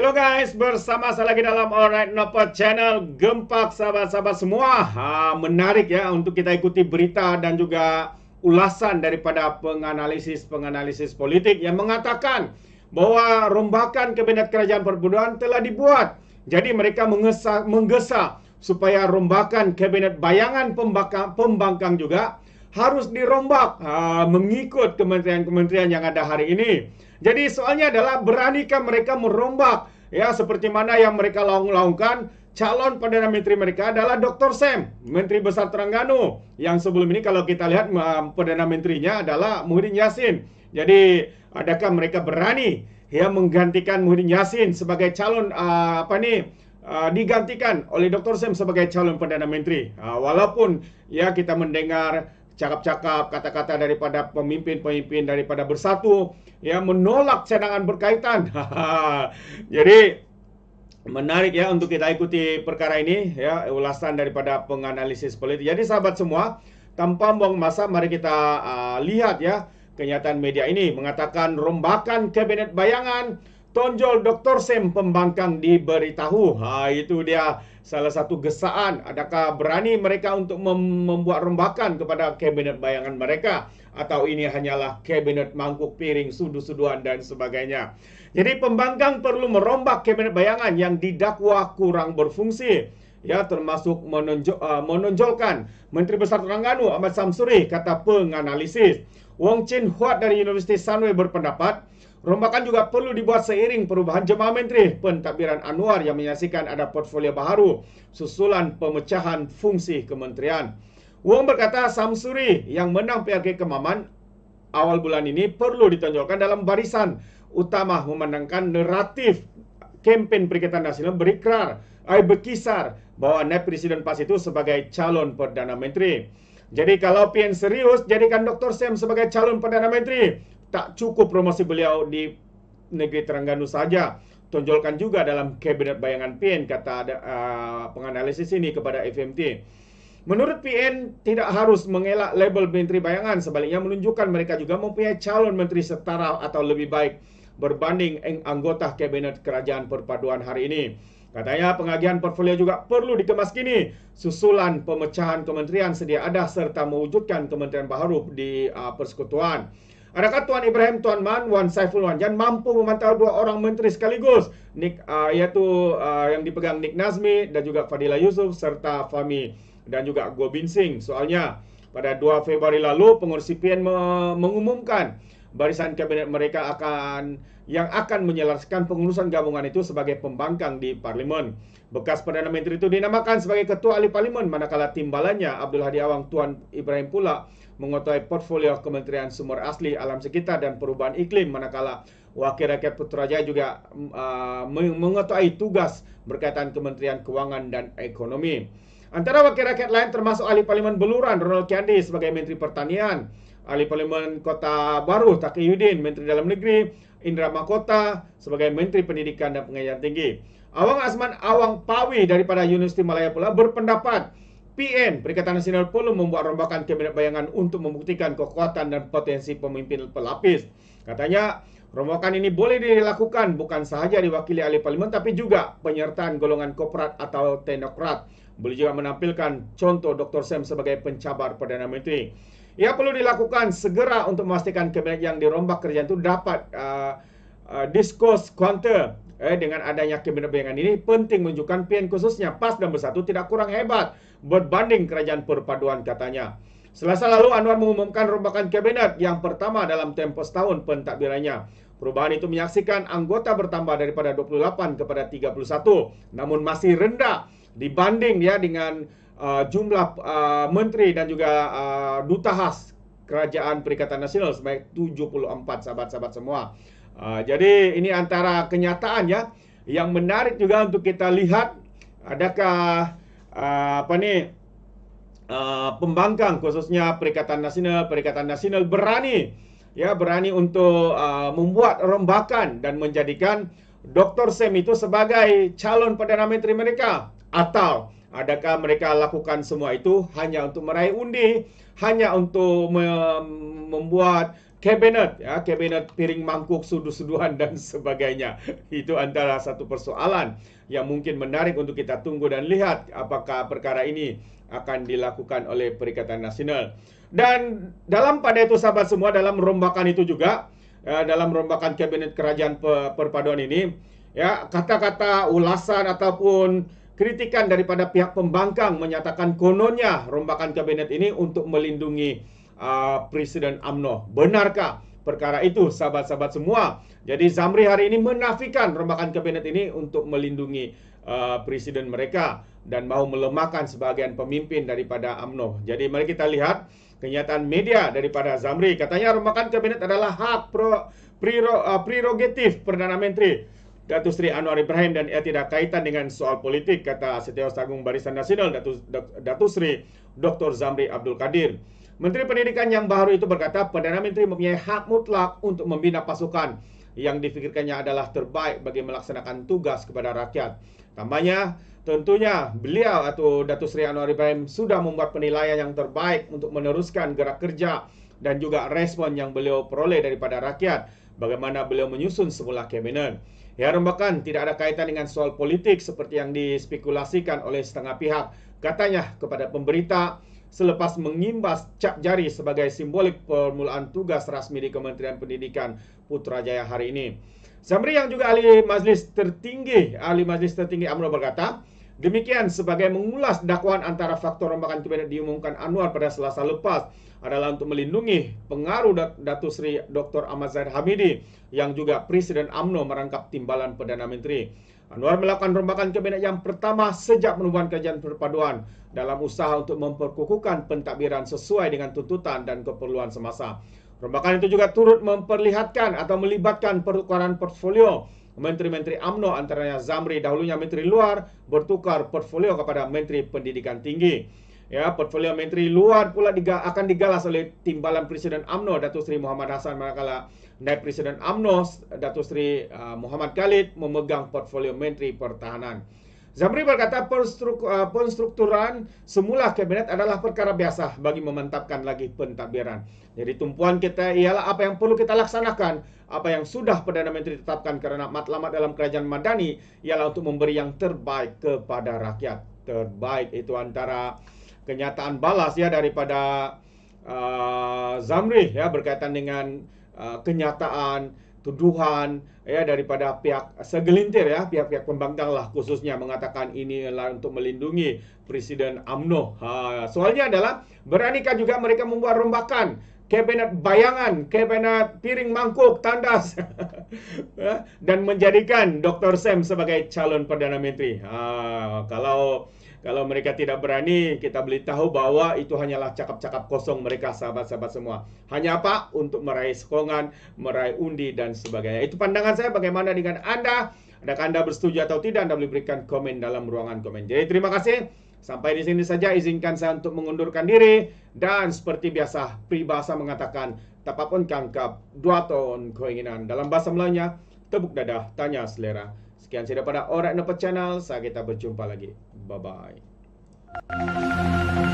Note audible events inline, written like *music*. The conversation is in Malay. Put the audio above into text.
Hello guys, bersama saya lagi dalam Alright Nopo Channel Gempak sahabat-sahabat semua ha, Menarik ya untuk kita ikuti berita dan juga ulasan daripada penganalisis-penganalisis politik Yang mengatakan bahwa rombakan Kabinet Kerajaan Perbuduan telah dibuat Jadi mereka mengesa, menggesa supaya rombakan Kabinet Bayangan Pembangkang, pembangkang juga harus dirombak ha, Mengikut kementerian-kementerian yang ada hari ini jadi soalnya adalah beranikah mereka merombak ya seperti mana yang mereka laung-laungkan calon perdana menteri mereka adalah Dr. Sam, menteri besar Terengganu yang sebelum ini kalau kita lihat perdana menterinya adalah Muhyiddin Yassin. Jadi adakah mereka berani ya menggantikan Muhyiddin Yassin sebagai calon uh, apa nih Uh, digantikan oleh Dr. Sam sebagai calon perdana menteri. Uh, walaupun ya kita mendengar cakap-cakap kata-kata daripada pemimpin-pemimpin daripada Bersatu yang menolak cadangan berkaitan. *laughs* Jadi menarik ya untuk kita ikuti perkara ini ya ulasan daripada penganalisis politik. Jadi sahabat semua, tanpa buang masa mari kita uh, lihat ya kenyataan media ini mengatakan rombakan kabinet bayangan tonjol Dr. Sam pembangkang diberitahu. Ha, itu dia salah satu gesaan. Adakah berani mereka untuk mem- membuat rembakan kepada kabinet bayangan mereka? Atau ini hanyalah kabinet mangkuk piring, sudu-suduan dan sebagainya? Jadi pembangkang perlu merombak kabinet bayangan yang didakwa kurang berfungsi. Ya termasuk menonjol, uh, menonjolkan Menteri Besar Terengganu Ahmad Samsuri kata penganalisis. Wong Chin Huat dari Universiti Sunway berpendapat Rombakan juga perlu dibuat seiring perubahan jemaah menteri pentadbiran Anwar yang menyaksikan ada portfolio baharu susulan pemecahan fungsi kementerian. Wong berkata Samsuri yang menang PRK Kemaman awal bulan ini perlu ditonjolkan dalam barisan utama memenangkan naratif kempen Perikatan Nasional berikrar ai berkisar bahawa naib presiden PAS itu sebagai calon perdana menteri. Jadi kalau PN serius jadikan Dr. Sam sebagai calon perdana menteri, tak cukup promosi beliau di negeri Terengganu saja. Tonjolkan juga dalam kabinet bayangan PN, kata ada, uh, penganalisis ini kepada FMT. Menurut PN, tidak harus mengelak label menteri bayangan. Sebaliknya menunjukkan mereka juga mempunyai calon menteri setara atau lebih baik berbanding anggota kabinet kerajaan perpaduan hari ini. Katanya pengagihan portfolio juga perlu dikemas kini. Susulan pemecahan kementerian sedia ada serta mewujudkan kementerian baru di uh, persekutuan. Adakah Tuan Ibrahim, Tuan Man, Wan Saiful Wan Jan mampu memantau dua orang menteri sekaligus? Nik, uh, iaitu uh, yang dipegang Nik Nazmi dan juga Fadila Yusuf serta Fami dan juga Gobin Singh. Soalnya pada 2 Februari lalu pengurusi PN mengumumkan barisan kabinet mereka akan yang akan menyelaraskan pengurusan gabungan itu sebagai pembangkang di parlimen. Bekas Perdana Menteri itu dinamakan sebagai ketua ahli parlimen manakala timbalannya Abdul Hadi Awang Tuan Ibrahim pula mengotori portfolio Kementerian Sumber Asli Alam Sekitar dan Perubahan Iklim manakala Wakil Rakyat Putrajaya juga uh, mengotori tugas berkaitan Kementerian Kewangan dan Ekonomi. Antara wakil rakyat lain termasuk ahli parlimen Beluran Ronald Kiandi sebagai Menteri Pertanian Ahli Parlimen Kota Baru Taki Yudin, Menteri Dalam Negeri Indra Mahkota sebagai Menteri Pendidikan dan Pengajian Tinggi. Awang Azman Awang Pawi daripada Universiti Malaya pula berpendapat PN Perikatan Nasional perlu membuat rombakan kabinet bayangan untuk membuktikan kekuatan dan potensi pemimpin pelapis. Katanya, rombakan ini boleh dilakukan bukan sahaja diwakili ahli parlimen tapi juga penyertaan golongan korporat atau teknokrat. Boleh juga menampilkan contoh Dr. Sam sebagai pencabar Perdana Menteri ia perlu dilakukan segera untuk memastikan kabinet yang dirombak kerajaan itu dapat uh, uh, diskus kuanta eh, dengan adanya kabinet bayangan ini penting menunjukkan PN khususnya PAS dan Bersatu tidak kurang hebat berbanding kerajaan perpaduan katanya. Selasa lalu Anwar mengumumkan rombakan kabinet yang pertama dalam tempoh setahun pentadbirannya. Perubahan itu menyaksikan anggota bertambah daripada 28 kepada 31 namun masih rendah dibanding ya dengan Uh, jumlah uh, menteri dan juga uh, duta khas Kerajaan Perikatan Nasional sebanyak 74 sahabat-sahabat semua. Uh, jadi ini antara kenyataan ya. yang menarik juga untuk kita lihat adakah uh, apa ni uh, pembangkang khususnya Perikatan Nasional Perikatan Nasional berani ya berani untuk uh, membuat rombakan dan menjadikan Dr. Sam itu sebagai calon Perdana Menteri mereka atau Adakah mereka lakukan semua itu hanya untuk meraih undi, hanya untuk membuat kabinet, ya, kabinet piring mangkuk sudu-suduhan dan *laughs* sebagainya. Itu antara satu persoalan yang mungkin menarik untuk kita tunggu dan lihat apakah perkara ini akan dilakukan oleh Perikatan Nasional. Dan dalam pada itu sahabat semua dalam rombakan itu juga ya, dalam rombakan kabinet kerajaan perpaduan ini ya kata-kata ulasan ataupun kritikan daripada pihak pembangkang menyatakan kononnya rombakan kabinet ini untuk melindungi uh, Presiden UMNO. Benarkah perkara itu sahabat-sahabat semua? Jadi Zamri hari ini menafikan rombakan kabinet ini untuk melindungi uh, Presiden mereka dan mau melemahkan sebahagian pemimpin daripada UMNO. Jadi mari kita lihat kenyataan media daripada Zamri. Katanya rombakan kabinet adalah hak pro, priro, uh, prerogatif Perdana Menteri. Datuk Seri Anwar Ibrahim dan ia tidak kaitan dengan soal politik, kata Setiaus Tagung Barisan Nasional Datuk, Datuk Seri Dr. Zamri Abdul Kadir. Menteri Pendidikan yang baru itu berkata Perdana Menteri mempunyai hak mutlak untuk membina pasukan yang difikirkannya adalah terbaik bagi melaksanakan tugas kepada rakyat. Tambahnya, tentunya beliau atau Datuk Seri Anwar Ibrahim sudah membuat penilaian yang terbaik untuk meneruskan gerak kerja dan juga respon yang beliau peroleh daripada rakyat bagaimana beliau menyusun semula kabinet. Ia ya, merupakan tidak ada kaitan dengan soal politik seperti yang dispekulasikan oleh setengah pihak. Katanya kepada pemberita selepas mengimbas cap jari sebagai simbolik permulaan tugas rasmi di Kementerian Pendidikan Putrajaya hari ini. Samri yang juga ahli majlis tertinggi, ahli majlis tertinggi UMNO berkata, Demikian sebagai mengulas dakwaan antara faktor rombakan kabinet diumumkan Anwar pada selasa lepas adalah untuk melindungi pengaruh Datu Sri Dr. Ahmad Zahid Hamidi yang juga Presiden AMNO merangkap timbalan Perdana Menteri. Anwar melakukan rombakan kabinet yang pertama sejak menubuhkan Kajian perpaduan dalam usaha untuk memperkukuhkan pentadbiran sesuai dengan tuntutan dan keperluan semasa. Rombakan itu juga turut memperlihatkan atau melibatkan pertukaran portfolio menteri-menteri UMNO antaranya Zamri dahulunya menteri luar bertukar portfolio kepada menteri pendidikan tinggi. Ya, portfolio menteri luar pula diga- akan digalas oleh timbalan Presiden AMNO Datuk Seri Muhammad Hasan manakala Naib Presiden AMNO Datuk Seri uh, Muhammad Khalid memegang portfolio menteri pertahanan. Zamri berkata uh, penstrukturan semula kabinet adalah perkara biasa bagi memantapkan lagi pentadbiran. Jadi tumpuan kita ialah apa yang perlu kita laksanakan, apa yang sudah Perdana Menteri tetapkan kerana matlamat dalam kerajaan Madani ialah untuk memberi yang terbaik kepada rakyat. Terbaik itu antara kenyataan balas ya daripada uh, Zamri ya berkaitan dengan uh, kenyataan tuduhan ya daripada pihak segelintir ya pihak-pihak pembangkang lah khususnya mengatakan ini untuk melindungi Presiden AMNO. Ha, soalnya adalah beranikah juga mereka membuat rombakan kabinet bayangan, kabinet piring mangkuk, tandas *laughs* ya, dan menjadikan Dr. Sam sebagai calon Perdana Menteri. Ha, kalau Kalau mereka tidak berani, kita beritahu bahwa itu hanyalah cakap-cakap kosong mereka, sahabat-sahabat semua. Hanya apa? Untuk meraih sekongan, meraih undi, dan sebagainya. Itu pandangan saya bagaimana dengan Anda. Adakah Anda bersetuju atau tidak? Anda boleh berikan komen dalam ruangan komen. Jadi terima kasih. Sampai di sini saja izinkan saya untuk mengundurkan diri. Dan seperti biasa, pribahasa mengatakan, tapapun kangkap, dua ton keinginan. Dalam bahasa Melayunya, tepuk dada, tanya selera. Sekian sahaja daripada Orang Nepal Channel. Saya kita berjumpa lagi. Bye-bye.